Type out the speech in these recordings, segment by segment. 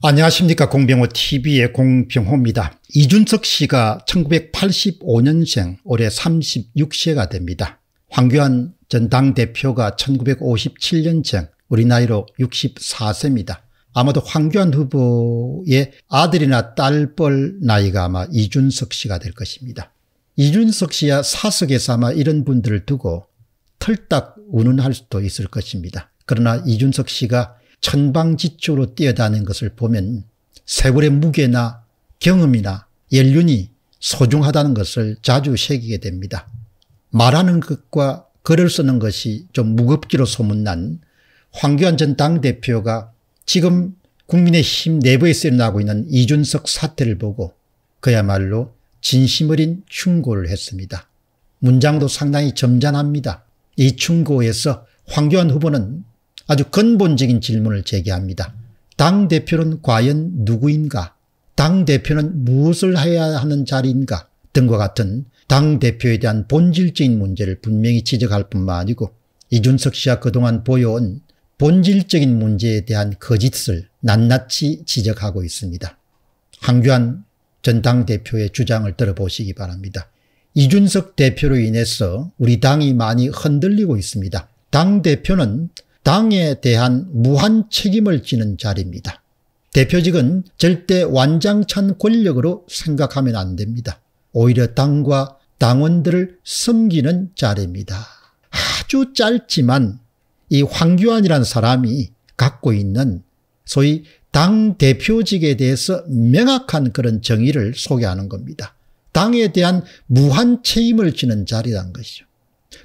안녕하십니까 공병호 tv의 공병호입니다. 이준석 씨가 1985년생 올해 36세가 됩니다. 황교안 전 당대표가 1957년생 우리 나이로 64세입니다. 아마도 황교안 후보의 아들이나 딸뻘 나이가 아마 이준석 씨가 될 것입니다. 이준석 씨야 사석에서 아마 이런 분들을 두고 털딱 운운할 수도 있을 것입니다. 그러나 이준석 씨가 천방지축으로 뛰어다는 것을 보면 세월의 무게나 경험이나 연륜이 소중하다는 것을 자주 새기게 됩니다. 말하는 것과 글을 쓰는 것이 좀 무겁기로 소문난 황교안 전 당대표가 지금 국민의힘 내부에서 일어나고 있는 이준석 사태를 보고 그야말로 진심 어린 충고를 했습니다. 문장도 상당히 점잖합니다. 이 충고에서 황교안 후보는 아주 근본적인 질문을 제기합니다. 당대표는 과연 누구인가? 당대표는 무엇을 해야 하는 자리인가? 등과 같은 당대표에 대한 본질적인 문제를 분명히 지적할 뿐만 아니고 이준석 씨가 그동안 보여온 본질적인 문제에 대한 거짓을 낱낱이 지적하고 있습니다. 황교안 전 당대표의 주장을 들어보시기 바랍니다. 이준석 대표로 인해서 우리 당이 많이 흔들리고 있습니다. 당대표는 당에 대한 무한 책임을 지는 자리입니다. 대표직은 절대 완장찬 권력으로 생각하면 안 됩니다. 오히려 당과 당원들을 섬기는 자리입니다. 아주 짧지만 이 황교안이란 사람이 갖고 있는 소위 당 대표직에 대해서 명확한 그런 정의를 소개하는 겁니다. 당에 대한 무한 책임을 지는 자리란 것이죠.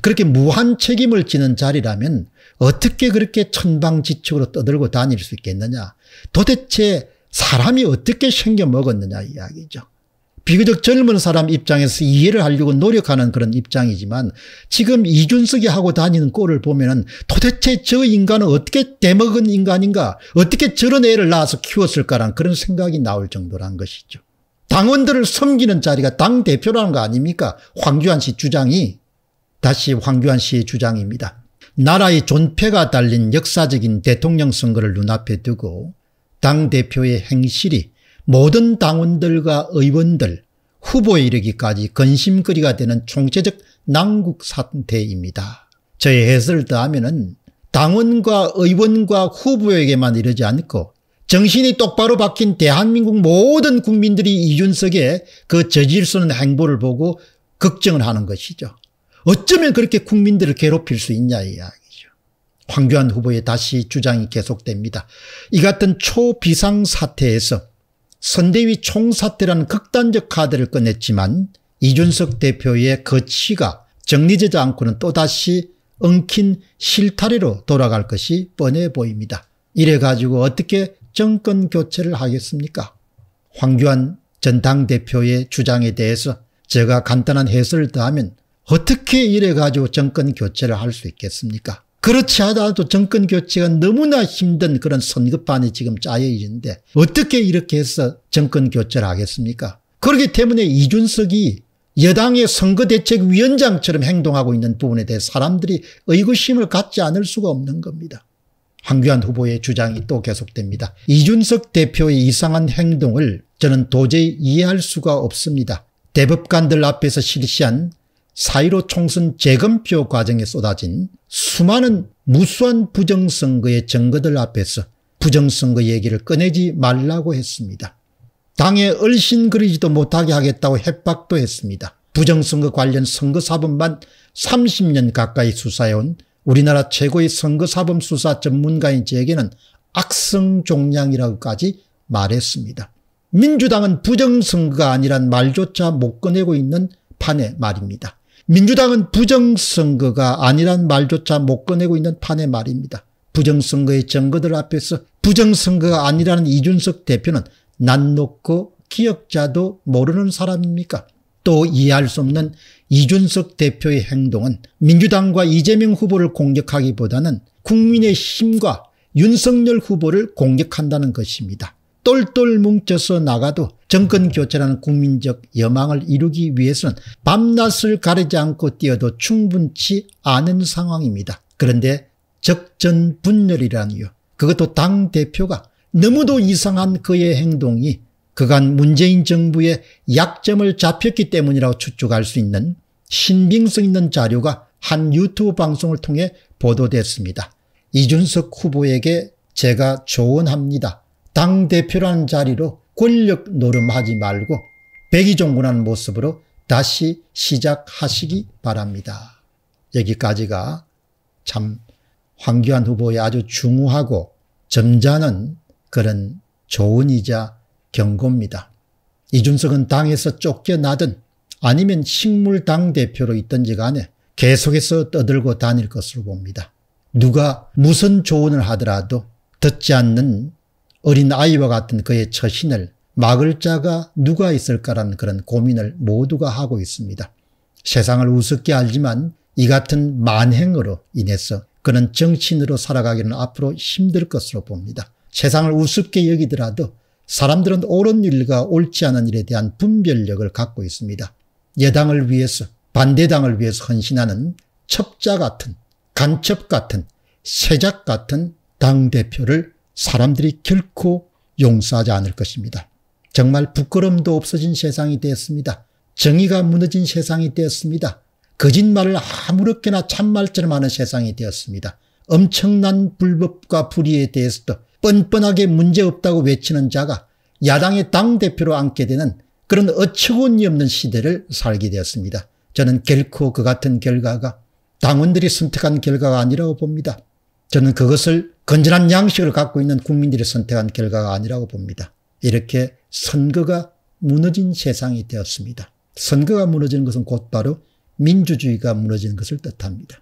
그렇게 무한 책임을 지는 자리라면 어떻게 그렇게 천방지축으로 떠들고 다닐 수 있겠느냐. 도대체 사람이 어떻게 생겨 먹었느냐 이야기죠. 비교적 젊은 사람 입장에서 이해를 하려고 노력하는 그런 입장이지만 지금 이준석이 하고 다니는 꼴을 보면은 도대체 저 인간은 어떻게 대먹은 인간인가 어떻게 저런 애를 낳아서 키웠을까라는 그런 생각이 나올 정도란 것이죠. 당원들을 섬기는 자리가 당대표라는 거 아닙니까? 황교안 씨 주장이 다시 황교안 씨의 주장입니다. 나라의 존폐가 달린 역사적인 대통령 선거를 눈앞에 두고 당대표의 행실이 모든 당원들과 의원들, 후보에 이르기까지 근심거리가 되는 총체적 난국 상태입니다. 저의 해설을 더하면 당원과 의원과 후보에게만 이러지 않고 정신이 똑바로 박힌 대한민국 모든 국민들이 이준석의 그저질스러 행보를 보고 걱정을 하는 것이죠. 어쩌면 그렇게 국민들을 괴롭힐 수 있냐 이 이야기죠. 황교안 후보의 다시 주장이 계속됩니다. 이 같은 초비상사태에서 선대위 총사태라는 극단적 카드를 꺼냈지만 이준석 대표의 거취가 정리되지 않고는 또다시 엉킨 실타래로 돌아갈 것이 뻔해 보입니다. 이래가지고 어떻게 정권 교체를 하겠습니까? 황교안 전 당대표의 주장에 대해서 제가 간단한 해설을 더하면 어떻게 이래가지고 정권 교체를 할 수 있겠습니까? 그렇지 않아도 정권 교체가 너무나 힘든 그런 선급판이 지금 짜여 있는데 어떻게 이렇게 해서 정권 교체를 하겠습니까? 그렇기 때문에 이준석이 여당의 선거대책위원장처럼 행동하고 있는 부분에 대해 사람들이 의구심을 갖지 않을 수가 없는 겁니다. 황교안 후보의 주장이 또 계속됩니다. 이준석 대표의 이상한 행동을 저는 도저히 이해할 수가 없습니다. 대법관들 앞에서 실시한 4.15 총선 재검표 과정에 쏟아진 수많은 무수한 부정선거의 증거들 앞에서 부정선거 얘기를 꺼내지 말라고 했습니다. 당에 얼씬거리지도 못하게 하겠다고 협박도 했습니다. 부정선거 관련 선거사범만 30년 가까이 수사해온 우리나라 최고의 선거사범 수사 전문가인 제게는 악성종량이라고까지 말했습니다. 민주당은 부정선거가 아니란 말조차 못 꺼내고 있는 판에 말입니다. 민주당은 부정선거가 아니란 말조차 못 꺼내고 있는 판의 말입니다. 부정선거의 증거들 앞에서 부정선거가 아니라는 이준석 대표는 난놓고 기억자도 모르는 사람입니까? 또 이해할 수 없는 이준석 대표의 행동은 민주당과 이재명 후보를 공격하기보다는 국민의 힘과 윤석열 후보를 공격한다는 것입니다. 똘똘 뭉쳐서 나가도 정권 교체라는 국민적 여망을 이루기 위해서는 밤낮을 가리지 않고 뛰어도 충분치 않은 상황입니다. 그런데 적전분열이라니요. 그것도 당대표가 너무도 이상한 그의 행동이 그간 문재인 정부의 약점을 잡혔기 때문이라고 추측할 수 있는 신빙성 있는 자료가 한 유튜브 방송을 통해 보도됐습니다. 이준석 후보에게 제가 조언합니다. 당대표라는 자리로 권력 노름하지 말고 백의종군한 모습으로 다시 시작하시기 바랍니다. 여기까지가 참 황교안 후보의 아주 중후하고 점잖은 그런 조언이자 경고입니다. 이준석은 당에서 쫓겨나든 아니면 식물당 대표로 있든지 간에 계속해서 떠들고 다닐 것으로 봅니다. 누가 무슨 조언을 하더라도 듣지 않는 어린 아이와 같은 그의 처신을 막을 자가 누가 있을까라는 그런 고민을 모두가 하고 있습니다. 세상을 우습게 알지만 이 같은 만행으로 인해서 그는 정치인으로 살아가기는 앞으로 힘들 것으로 봅니다. 세상을 우습게 여기더라도 사람들은 옳은 일과 옳지 않은 일에 대한 분별력을 갖고 있습니다. 여당을 위해서 반대당을 위해서 헌신하는 첩자 같은 간첩 같은 세작 같은 당대표를 사람들이 결코 용서하지 않을 것입니다. 정말 부끄럼도 없어진 세상이 되었습니다. 정의가 무너진 세상이 되었습니다. 거짓말을 아무렇게나 참말처럼 하는 세상이 되었습니다. 엄청난 불법과 불의에 대해서도 뻔뻔하게 문제없다고 외치는 자가 야당의 당대표로 앉게 되는 그런 어처구니없는 시대를 살게 되었습니다. 저는 결코 그 같은 결과가 당원들이 선택한 결과가 아니라고 봅니다. 저는 그것을 건전한 양식을 갖고 있는 국민들이 선택한 결과가 아니라고 봅니다. 이렇게 선거가 무너진 세상이 되었습니다. 선거가 무너지는 것은 곧바로 민주주의가 무너지는 것을 뜻합니다.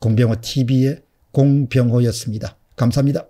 공병호 TV의 공병호였습니다. 감사합니다.